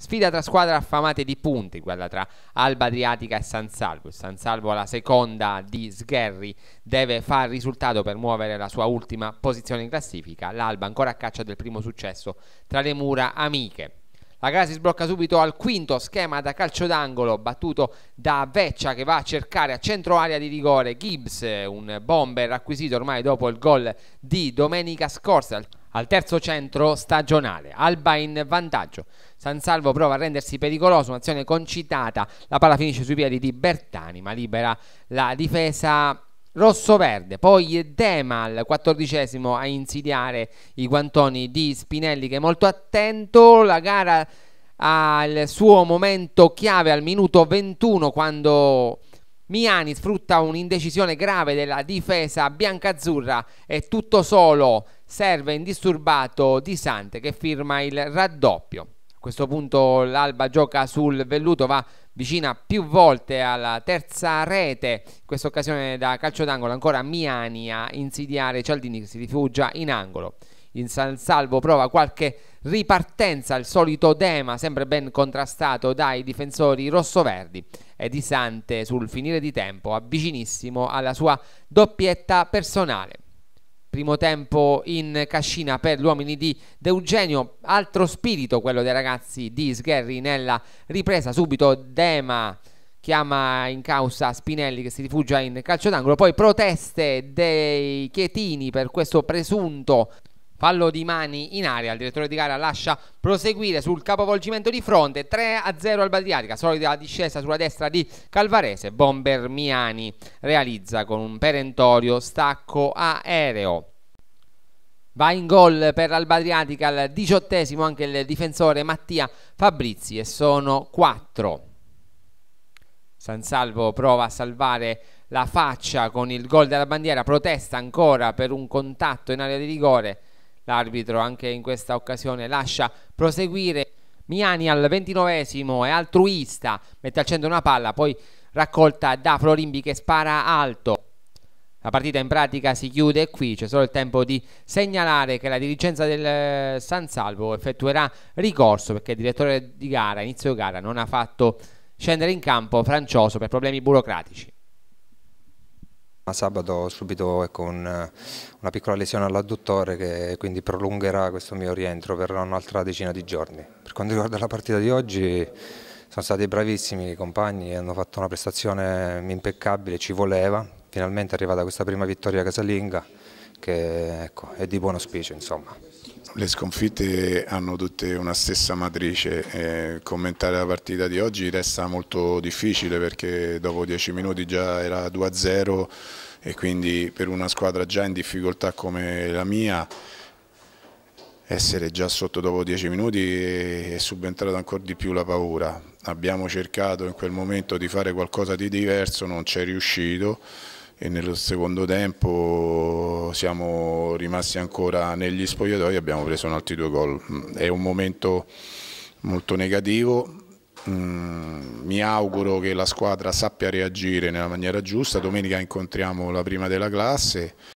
Sfida tra squadre affamate di punti, quella tra Alba Adriatica e San Salvo. Il San Salvo alla seconda di Sgherri deve far risultato per muovere la sua ultima posizione in classifica. L'Alba ancora a caccia del primo successo tra le mura amiche. La gara si sblocca subito al quinto schema da calcio d'angolo battuto da Veccia che va a cercare a centro area di rigore Gibbs, un bomber acquisito ormai dopo il gol di domenica scorsa. Al terzo centro stagionale, Alba in vantaggio. San Salvo prova a rendersi pericoloso, un'azione concitata, la palla finisce sui piedi di Bertani, ma libera la difesa rosso-verde, poi Dema al quattordicesimo a insidiare i guantoni di Spinelli che è molto attento, la gara ha il suo momento chiave al minuto 21 quando Miani sfrutta un'indecisione grave della difesa bianca-azzurra è tutto solo serve indisturbato Di Sante che firma il raddoppio. A questo punto l'Alba gioca sul velluto, va vicina più volte alla terza rete, in questa occasione da calcio d'angolo ancora Miani a insidiare Cialdini che si rifugia in angolo. In San Salvo prova qualche ripartenza, il solito Dema, sempre ben contrastato dai difensori rossoverdi e Di Sante sul finire di tempo, avvicinissimo alla sua doppietta personale primo tempo in cascina per gli uomini di De Eugenio altro spirito quello dei ragazzi di Sgherri nella ripresa subito Dema chiama in causa Spinelli che si rifugia in calcio d'angolo poi proteste dei Chietini per questo presunto Fallo di mani in aria, il direttore di gara lascia proseguire sul capovolgimento di fronte, 3-0 al Badiarica, solida discesa sulla destra di Calvarese, Bomber Miani realizza con un perentorio stacco aereo. Va in gol per l'Albadriatica al diciottesimo anche il difensore Mattia Fabrizi e sono quattro. San Salvo prova a salvare la faccia con il gol della bandiera, protesta ancora per un contatto in area di rigore L'arbitro anche in questa occasione lascia proseguire Miani al ventinovesimo è altruista, mette al centro una palla, poi raccolta da Florimbi che spara alto. La partita in pratica si chiude qui, c'è solo il tempo di segnalare che la dirigenza del eh, San Salvo effettuerà ricorso perché il direttore di gara, inizio gara, non ha fatto scendere in campo Francioso per problemi burocratici. Ma sabato ho subito ecco, un, una piccola lesione all'adduttore che quindi prolungherà questo mio rientro per un'altra decina di giorni. Per quanto riguarda la partita di oggi sono stati bravissimi i compagni, hanno fatto una prestazione impeccabile, ci voleva, finalmente è arrivata questa prima vittoria casalinga che ecco, è di buon auspicio insomma. Le sconfitte hanno tutte una stessa matrice, eh, commentare la partita di oggi resta molto difficile perché dopo 10 minuti già era 2-0 e quindi per una squadra già in difficoltà come la mia essere già sotto dopo 10 minuti è subentrata ancora di più la paura. Abbiamo cercato in quel momento di fare qualcosa di diverso, non ci è riuscito e nel secondo tempo siamo rimasti ancora negli spogliatoi e abbiamo preso un altri due gol. È un momento molto negativo, mm, mi auguro che la squadra sappia reagire nella maniera giusta, domenica incontriamo la prima della classe.